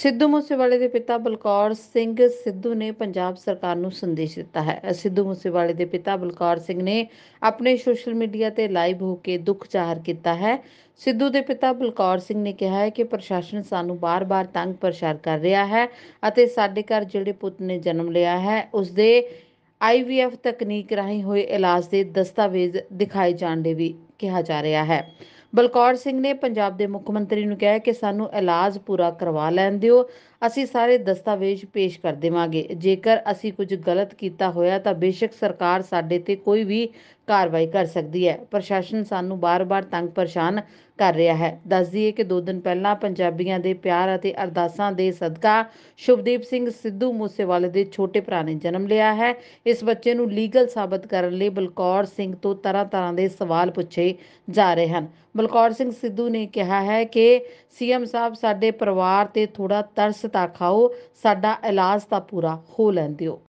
ਸਿੱਧੂ ਮੂਸੇਵਾਲੇ ਦੇ ਪਿਤਾ ਬਲਕੌਰ ਸਿੰਘ ਸਿੱਧੂ ਨੇ ਪੰਜਾਬ ਸਰਕਾਰ ਨੂੰ ਸੰਦੇਸ਼ ਦਿੱਤਾ ਹੈ ਸਿੱਧੂ ਮੂਸੇਵਾਲੇ ਦੇ ਪਿਤਾ ਬਲਕੌਰ ਸਿੰਘ ਨੇ ਆਪਣੇ ਸੋਸ਼ਲ ਮੀਡੀਆ ਤੇ ਲਾਈਵ ਹੋ ਕੇ ਦੁੱਖ ਜ਼ਾਹਰ ਕੀਤਾ ਹੈ ਸਿੱਧੂ ਦੇ ਪਿਤਾ ਬਲਕੌਰ ਸਿੰਘ ਨੇ ਕਿਹਾ ਹੈ ਕਿ ਪ੍ਰਸ਼ਾਸਨ ਸਾਨੂੰ ਬਾਰ-ਬਾਰ ਤੰਗ ਪਰੇਸ਼ਾਨ ਕਰ ਰਿਹਾ ਹੈ ਅਤੇ ਸਾਡੇ ਘਰ ਜਿਹੜੇ ਪੁੱਤ ਨੇ ਜਨਮ ਲਿਆ ਹੈ ਉਸ ਦੇ ਆਈਵੀਐਫ ਤਕਨੀਕ ਰਾਹੀਂ ਹੋਏ ਇਲਾਜ ਦੇ ਦਸਤਾਵੇਜ਼ ਦਿਖਾਏ ਜਾਣ ਦੇ ਵੀ ਕਿਹਾ ਜਾ ਰਿਹਾ ਹੈ ਬਲਕੌਰ ਸਿੰਘ ਨੇ ਪੰਜਾਬ ਦੇ ਮੁੱਖ ਮੰਤਰੀ ਨੂੰ ਕਿਹਾ ਕਿ ਸਾਨੂੰ ਇਲਾਜ ਪੂਰਾ ਕਰਵਾ ਲੈਣ ਦਿਓ ਅਸੀਂ ਸਾਰੇ ਦਸਤਾਵੇਜ਼ ਪੇਸ਼ ਕਰ ਦੇਵਾਂਗੇ ਜੇਕਰ ਅਸੀਂ ਕੁਝ ਗਲਤ ਕੀਤਾ ਹੋਇਆ ਤਾਂ ਬੇਸ਼ੱਕ ਸਰਕਾਰ ਸਾਡੇ ਤੇ ਕੋਈ ਵੀ ਕਾਰਵਾਈ ਕਰ ਸਕਦੀ ਹੈ ਪ੍ਰਸ਼ਾਸਨ ਸਾਨੂੰ ਬਾਰ-ਬਾਰ ਤੰਗ ਪਰੇਸ਼ਾਨ ਕਰ ਰਿਹਾ ਹੈ ਦੱਸ ਦਈਏ ਕਿ ਦੋ ਦਿਨ ਪਹਿਲਾਂ ਪੰਜਾਬੀਆਂ ਦੇ ਪਿਆਰ ਅਤੇ ਅਰਦਾਸਾਂ ਦੇ ਸਦਕਾ ਸ਼ੁਭਦੀਪ ਸਿੰਘ ਸਿੱਧੂ ਮੂਸੇਵਾਲੇ ਦੇ ਛੋਟੇ ਭਰਾ ਨੇ ਜਨਮ ਲਿਆ ਹੈ ਇਸ ਬੱਚੇ ਨੂੰ ਲੀਗਲ ਸਾਬਤ ਕਰਨ ਲਈ ਬਲਕੌਰ ਸਿੰਘ ਤੋਂ ਤਰ੍ਹਾਂ-ਤਰ੍ਹਾਂ ਦੇ ਸਵਾਲ ਪੁੱਛੇ ਜਾ ਰਹੇ ਹਨ ਬਲਕੌਰ ਸਿੰਘ ਸਿੱਧੂ ਨੇ ਕਿਹਾ ਹੈ ਕਿ ਸੀਐਮ ਸਾਹਿਬ ਸਾਡੇ ਪਰਿਵਾਰ ਤੇ ਥੋੜਾ ਤਰਸ ਤਾਂ ਖਾਓ ਸਾਡਾ ਇਲਾਜ ਤਾਂ ਪੂਰਾ ਹੋ ਲੈਂਦਿਓ